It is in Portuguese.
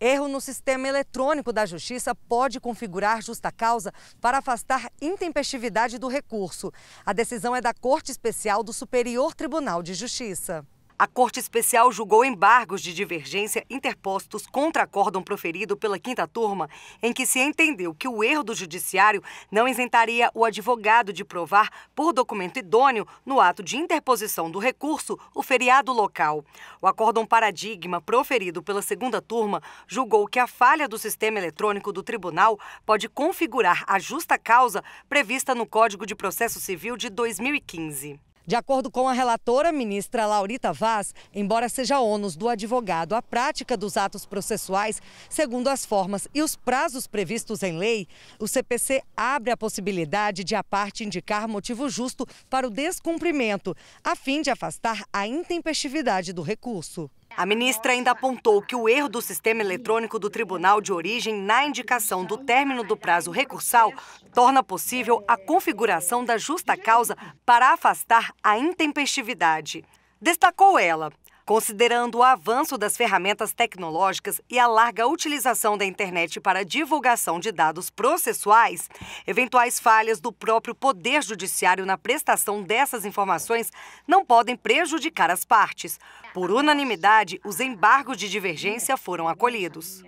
Erro no sistema eletrônico da Justiça pode configurar justa causa para afastar intempestividade do recurso. A decisão é da Corte Especial do Superior Tribunal de Justiça. A Corte Especial julgou embargos de divergência interpostos contra acórdão proferido pela quinta turma, em que se entendeu que o erro do judiciário não isentaria o advogado de provar, por documento idôneo, no ato de interposição do recurso, o feriado local. O acórdão paradigma proferido pela segunda turma julgou que a falha do sistema eletrônico do tribunal pode configurar a justa causa prevista no Código de Processo Civil de 2015. De acordo com a relatora, ministra Laurita Vaz, embora seja ônus do advogado a prática dos atos processuais, segundo as formas e os prazos previstos em lei, o CPC abre a possibilidade de a parte indicar motivo justo para o descumprimento, a fim de afastar a intempestividade do recurso. A ministra ainda apontou que o erro do sistema eletrônico do tribunal de origem na indicação do término do prazo recursal torna possível a configuração da justa causa para afastar a intempestividade. Destacou ela: Considerando o avanço das ferramentas tecnológicas e a larga utilização da internet para divulgação de dados processuais, eventuais falhas do próprio Poder Judiciário na prestação dessas informações não podem prejudicar as partes. Por unanimidade, os embargos de divergência foram acolhidos.